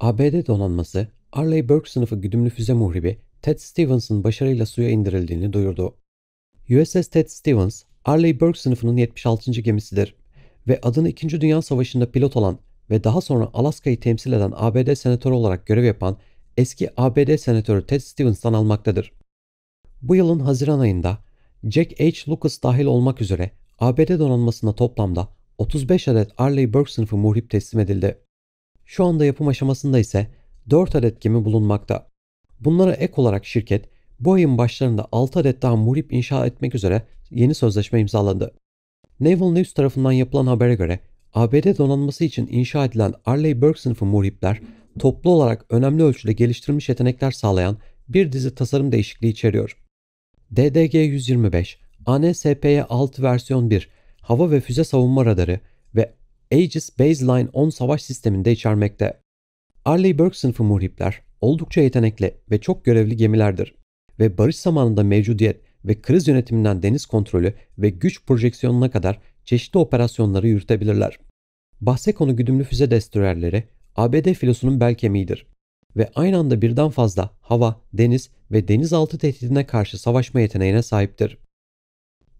ABD donanması, Arleigh Burke sınıfı güdümlü füze muhribi Ted Stevens'ın başarıyla suya indirildiğini duyurdu. USS Ted Stevens, Arleigh Burke sınıfının 76. gemisidir ve adını 2. Dünya Savaşı'nda pilot olan ve daha sonra Alaska'yı temsil eden ABD senatörü olarak görev yapan eski ABD senatörü Ted Stevens'tan almaktadır. Bu yılın Haziran ayında Jack H. Lucas dahil olmak üzere ABD donanmasına toplamda 35 adet Arleigh Burke sınıfı muhrip teslim edildi. Şu anda yapım aşamasında ise 4 adet gemi bulunmakta. Bunlara ek olarak şirket bu ayın başlarında 6 adet daha murip inşa etmek üzere yeni sözleşme imzaladı. Naval News tarafından yapılan habere göre ABD donanması için inşa edilen Arleigh Burke sınıfı muhripler toplu olarak önemli ölçüde geliştirilmiş yetenekler sağlayan bir dizi tasarım değişikliği içeriyor. DDG-125, ANSP'ye 6 versiyon 1, hava ve füze savunma radarı ve Aegis Baseline 10 savaş sisteminde içermekte. Arleigh Burke sınıfı muhripler oldukça yetenekli ve çok görevli gemilerdir ve barış zamanında mevcudiyet ve kriz yönetiminden deniz kontrolü ve güç projeksiyonuna kadar çeşitli operasyonları yürütebilirler. Bahse konu güdümlü füze destroyerleri ABD filosunun bel kemiğidir ve aynı anda birden fazla hava, deniz ve denizaltı tehdidine karşı savaşma yeteneğine sahiptir.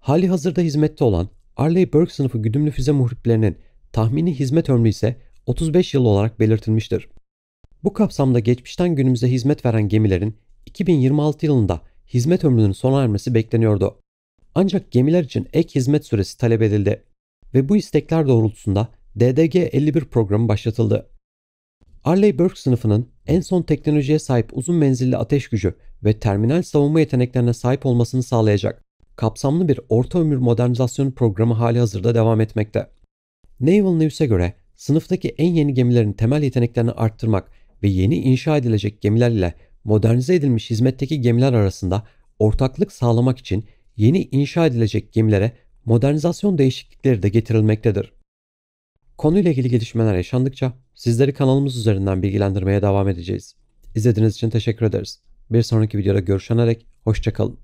Hali hazırda hizmette olan Arleigh Burke sınıfı güdümlü füze muhriplerinin tahmini hizmet ömrü ise 35 yıl olarak belirtilmiştir. Bu kapsamda geçmişten günümüze hizmet veren gemilerin 2026 yılında hizmet ömrünün sona ermesi bekleniyordu. Ancak gemiler için ek hizmet süresi talep edildi ve bu istekler doğrultusunda DDG 51 programı başlatıldı. Arleigh Burke sınıfının en son teknolojiye sahip uzun menzilli ateş gücü ve terminal savunma yeteneklerine sahip olmasını sağlayacak kapsamlı bir orta ömür modernizasyonu programı hali hazırda devam etmekte. Naval News'e göre sınıftaki en yeni gemilerin temel yeteneklerini arttırmak ve yeni inşa edilecek gemiler ile modernize edilmiş hizmetteki gemiler arasında ortaklık sağlamak için yeni inşa edilecek gemilere modernizasyon değişiklikleri de getirilmektedir. Konuyla ilgili gelişmeler yaşandıkça sizleri kanalımız üzerinden bilgilendirmeye devam edeceğiz. İzlediğiniz için teşekkür ederiz. Bir sonraki videoda görüşene dek hoşçakalın.